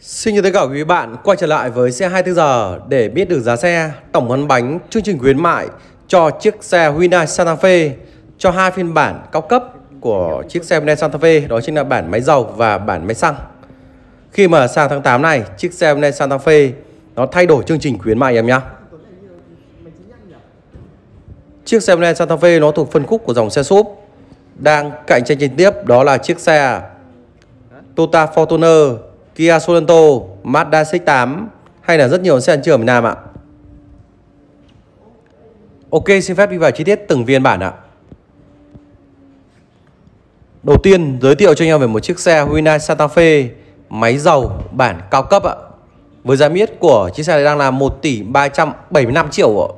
Xin chào tất cả quý bạn quay trở lại với xe 24 giờ để biết được giá xe, tổng hấn bánh, chương trình khuyến mại cho chiếc xe Hyundai Santa Fe cho hai phiên bản cao cấp của chiếc xe Hyundai Santa Fe đó chính là bản máy dầu và bản máy xăng. Khi mà sang tháng 8 này, chiếc xe Hyundai Santa Fe nó thay đổi chương trình khuyến mại em nhé Chiếc xe Hyundai Santa Fe nó thuộc phân khúc của dòng xe súp đang cạnh tranh trực tiếp đó là chiếc xe Toyota Fortuner Kia Sorento, Mazda CX-8 hay là rất nhiều xe ăn trường Việt Nam ạ. Ok, xin phép đi vào chi tiết từng viên bản ạ. Đầu tiên, giới thiệu cho anh em về một chiếc xe Hyundai Santa Fe máy dầu bản cao cấp ạ. Với giá miết của chiếc xe này đang là 1 tỷ 375 triệu ạ.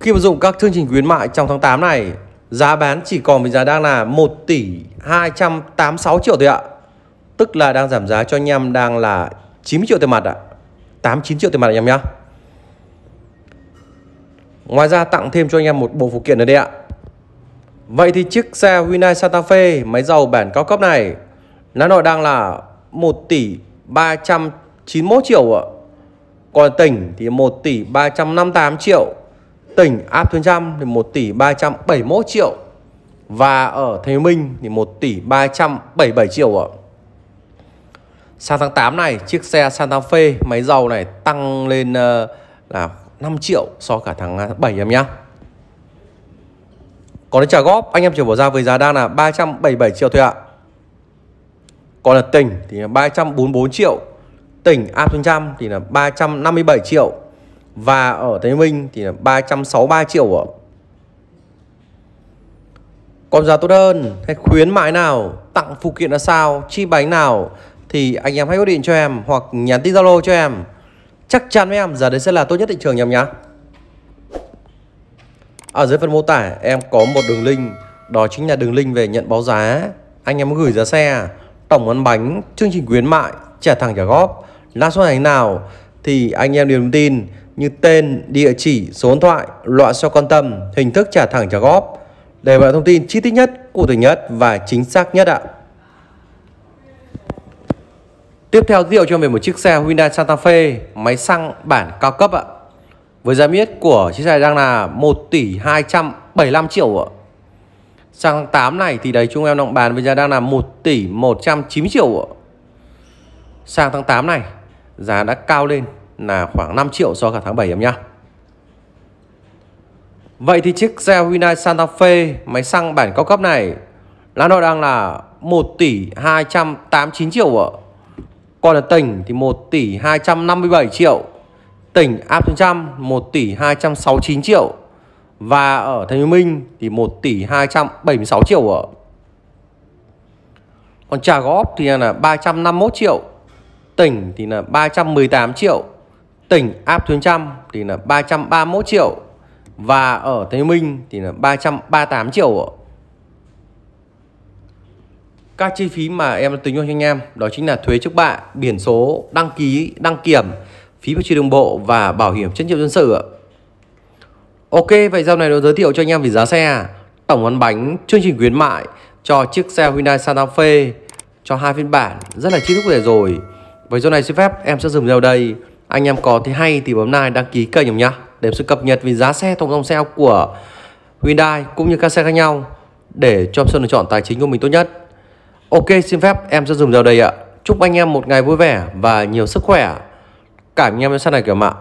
Khi mà dụng các chương trình khuyến mại trong tháng 8 này, giá bán chỉ còn với giá đang là 1 tỷ 286 triệu thôi ạ. Tức là đang giảm giá cho anh em đang là 90 triệu tiền mặt ạ. À. 89 triệu tiền mặt anh em nhá. Ngoài ra tặng thêm cho anh em một bộ phụ kiện ở đây ạ. Vậy thì chiếc xe Hyundai Santa Fe máy dầu bản cao cấp này nó nội đang là 1 tỷ 391 triệu ạ. Còn tỉnh thì 1 tỷ 358 triệu. Tỉnh áp thuế trăm thì 1 tỷ 371 triệu. Và ở Thành Minh thì 1 tỷ 377 triệu ạ sang tháng 8 này chiếc xe Santa Fe máy dầu này tăng lên ờ, là 5 triệu so cả tháng 7 à, em nhá còn đến trả góp anh em chỉ bỏ ra với giá đang là 377 triệu thôi ạ còn là tỉnh thì là 344 triệu tỉnh A trăm thì là 357 triệu và ở Tây Minh thì là 363 triệu ạ còn giá tốt hơn hay khuyến mãi nào tặng phụ kiện là sao chi bánh nào thì anh em hãy gọi điện cho em hoặc nhắn tin Zalo cho em. Chắc chắn với em giờ đấy sẽ là tốt nhất thị trường nhầm nhá. Ở dưới phần mô tả em có một đường link, đó chính là đường link về nhận báo giá. Anh em gửi giá xe, tổng ăn bánh, chương trình khuyến mại, trả thẳng trả góp, lãi suất hành nào thì anh em đều thông tin như tên, địa chỉ, số điện thoại, loại xe quan tâm, hình thức trả thẳng trả góp để mọi thông tin chi tiết nhất, cụ thể nhất và chính xác nhất ạ. Tiếp theo giới thiệu cho mình một chiếc xe Hyundai Santa Fe máy xăng bản cao cấp ạ. Với giá miết của chiếc xe đang là 1 tỷ 275 triệu ạ. Sang tháng 8 này thì đấy chúng em đang bán với giá đang là 1 tỷ 190 triệu ạ. Sang tháng 8 này giá đã cao lên là khoảng 5 triệu so cả tháng 7 em nhá. Vậy thì chiếc xe Hyundai Santa Fe máy xăng bản cao cấp này là nó đang là 1 tỷ 289 triệu ạ. Còn ở tỉnh thì 1 tỷ 257 triệu Tỉnh áp trên trăm 1 tỷ 269 triệu Và ở Thành phố Minh thì 1 tỷ 276 triệu ở Còn Trà Góp thì là 351 triệu Tỉnh thì là 318 triệu Tỉnh áp trên trăm thì là 331 triệu Và ở Thành phố Minh thì là 338 triệu ở các chi phí mà em tính cho anh em đó chính là thuế trước bạ biển số đăng ký đăng kiểm phí bảo trì đường bộ và bảo hiểm trách nhiệm dân sự ok vậy dòng này nó giới thiệu cho anh em về giá xe tổng ăn bánh chương trình khuyến mại cho chiếc xe Hyundai Santa Fe cho hai phiên bản rất là chi tiết để rồi với dòng này xin phép em sẽ dừng video đây anh em có thì hay thì bấm like đăng ký kênh em nhá để em sẽ cập nhật về giá xe tổng dòng xe của Hyundai cũng như các xe khác nhau để cho em sự lựa chọn tài chính của mình tốt nhất Ok xin phép em sẽ dùng giờ đây ạ Chúc anh em một ngày vui vẻ và nhiều sức khỏe Cảm ơn em sau này kiểu mạng